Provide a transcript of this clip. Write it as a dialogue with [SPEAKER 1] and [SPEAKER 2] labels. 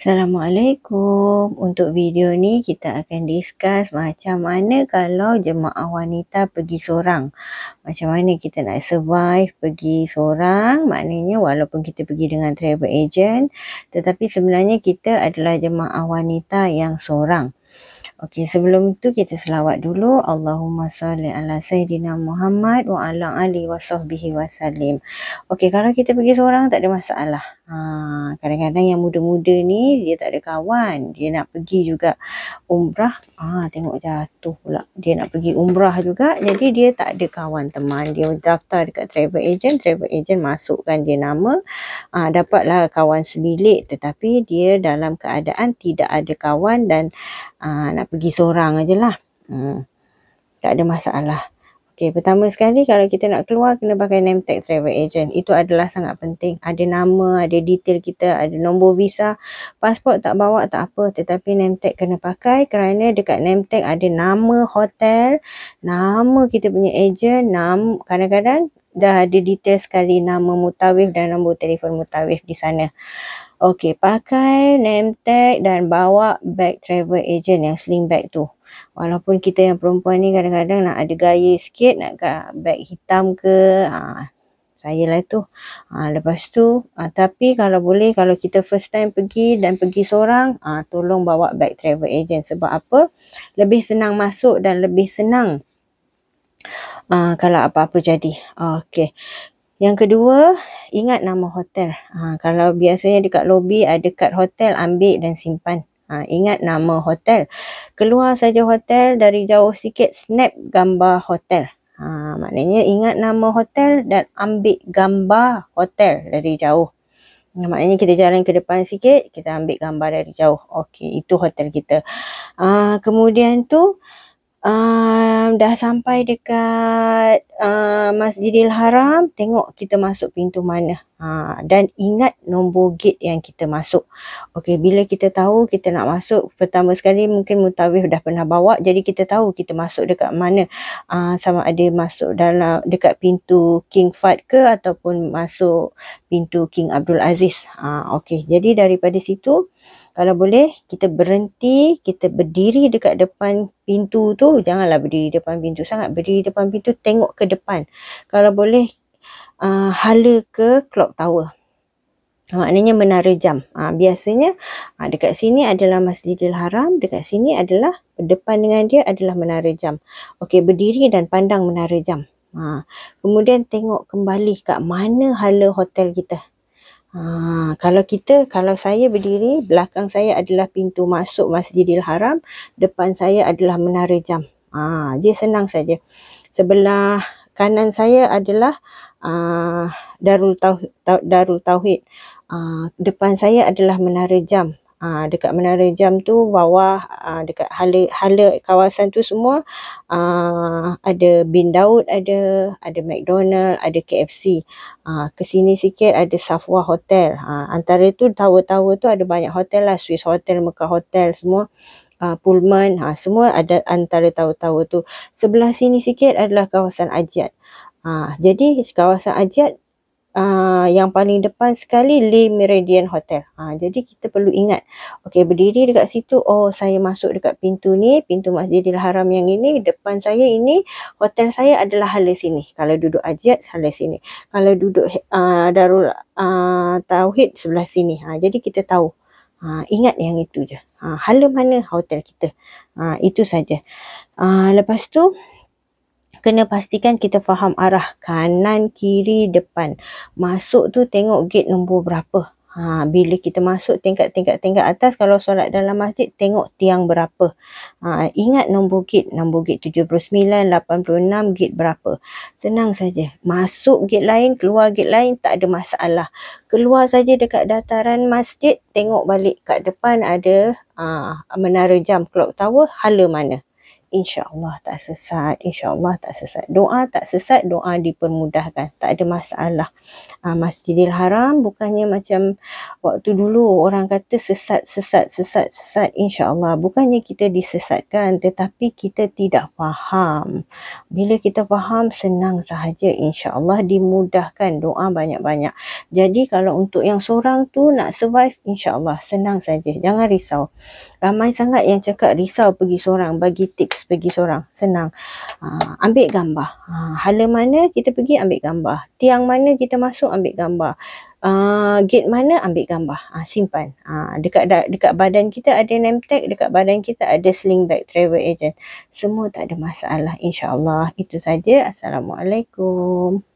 [SPEAKER 1] Assalamualaikum. Untuk video ni kita akan discuss macam mana kalau jemaah wanita pergi seorang. Macam mana kita nak survive pergi seorang. Maknanya walaupun kita pergi dengan travel agent. Tetapi sebenarnya kita adalah jemaah wanita yang seorang. Okey sebelum tu kita selawat dulu Allahumma salli ala sayidina Muhammad wa ala ali wa wasallim. Okey kalau kita pergi seorang tak ada masalah. Ha, kadang-kadang yang muda-muda ni dia tak ada kawan. Dia nak pergi juga umrah. Ah, ha, tengok jatuh pula. Dia nak pergi umrah juga. Jadi dia tak ada kawan teman. Dia daftar dekat travel agent. Travel agent masukkan dia nama. ha, dapatlah kawan sebilik. Tetapi dia dalam keadaan tidak ada kawan dan ha, nak pergi seorang aje lah. Hmm. Tak ada masalah. Okay, pertama sekali kalau kita nak keluar kena pakai name tag travel agent. Itu adalah sangat penting. Ada nama, ada detail kita, ada nombor visa. Pasport tak bawa tak apa tetapi name tag kena pakai kerana dekat name tag ada nama hotel, nama kita punya agent, nama kadang-kadang dah ada detail sekali nama mutawif dan nombor telefon mutawif di sana. Okey, pakai name tag dan bawa bag travel agent yang sling bag tu. Walaupun kita yang perempuan ni kadang-kadang nak ada gaya sikit, nak bag hitam ke, ha, saya lah tu. Ha, lepas tu, ha, tapi kalau boleh, kalau kita first time pergi dan pergi seorang, ha, tolong bawa bag travel agent. Sebab apa? Lebih senang masuk dan lebih senang uh, kalau apa-apa jadi. Ah, okey. Yang kedua, ingat nama hotel. Uh, kalau biasanya dekat lobi, ada kad hotel, ambil dan simpan. Uh, ingat nama hotel. Keluar saja hotel dari jauh sikit, snap gambar hotel. Ha, maknanya ingat nama hotel dan ambil gambar hotel dari jauh. maknanya kita jalan ke depan sikit, kita ambil gambar dari jauh. Okey, itu hotel kita. Ha, kemudian tu, um, dah sampai dekat uh, Masjidil Haram, tengok kita masuk pintu mana. Ha, dan ingat nombor gate yang kita masuk. Okey, bila kita tahu kita nak masuk, pertama sekali mungkin mutawif dah pernah bawa, jadi kita tahu kita masuk dekat mana. Uh, sama ada masuk dalam dekat pintu King Fat ke ataupun masuk pintu King Abdul Aziz. Uh, Okey, jadi daripada situ, uh, kalau boleh kita berhenti, kita berdiri dekat depan pintu tu, janganlah berdiri depan pintu sangat, berdiri depan pintu tengok ke depan. Kalau boleh uh, hala ke clock tower. Ah, maknanya menara jam. Ha, biasanya ha, dekat sini adalah Masjidil Haram. Dekat sini adalah depan dengan dia adalah menara jam. Okey berdiri dan pandang menara jam. Ha, kemudian tengok kembali kat mana hala hotel kita. Ha, kalau kita, kalau saya berdiri, belakang saya adalah pintu masuk Masjidil Haram, depan saya adalah menara jam. Ha, dia senang saja. Sebelah kanan saya adalah uh, Darul Tauhid. Darul Tauhid. Uh, depan saya adalah menara jam uh, dekat menara jam tu bawah uh, dekat hala, hala kawasan tu semua uh, ada Bin Daud ada ada McDonald ada KFC uh, ke sini sikit ada Safwa Hotel uh, antara tu tower-tower tu ada banyak hotel lah Swiss Hotel Mekah Hotel semua Uh, Pullman, ha, semua ada antara tahu-tahu tu. Sebelah sini sikit adalah kawasan Ajat. Ha, jadi kawasan Ajat Uh, yang paling depan sekali Le Meridian Hotel. Uh, jadi kita perlu ingat. Okey berdiri dekat situ. Oh saya masuk dekat pintu ni. Pintu Masjidil Haram yang ini. Depan saya ini. Hotel saya adalah hala sini. Kalau duduk ajat hala sini. Kalau duduk uh, Darul uh, Tauhid sebelah sini. Uh, jadi kita tahu. Uh, ingat yang itu je. Uh, hala mana hotel kita. Uh, itu saja. Uh, lepas tu kena pastikan kita faham arah kanan, kiri, depan. Masuk tu tengok gate nombor berapa. Ha, bila kita masuk tingkat-tingkat-tingkat atas kalau solat dalam masjid tengok tiang berapa ha, ingat nombor gate nombor gate 79 86 gate berapa senang saja masuk gate lain keluar gate lain tak ada masalah keluar saja dekat dataran masjid tengok balik kat depan ada ha, menara jam clock tower hala mana insyaAllah tak sesat, insyaAllah tak sesat. Doa tak sesat, doa dipermudahkan, tak ada masalah. Uh, Masjidil Haram bukannya macam waktu dulu orang kata sesat, sesat, sesat, sesat, insyaAllah. Bukannya kita disesatkan tetapi kita tidak faham. Bila kita faham, senang sahaja insyaAllah dimudahkan doa banyak-banyak. Jadi kalau untuk yang seorang tu nak survive insyaAllah senang saja. Jangan risau. Ramai sangat yang cakap risau pergi seorang. Bagi tips pergi seorang. Senang. Uh, ambil gambar. Uh, hala mana kita pergi ambil gambar. Tiang mana kita masuk ambil gambar. Uh, gate mana ambil gambar. Uh, simpan. Uh, dekat dekat badan kita ada name tag. Dekat badan kita ada sling bag travel agent. Semua tak ada masalah insyaAllah. Itu saja. Assalamualaikum.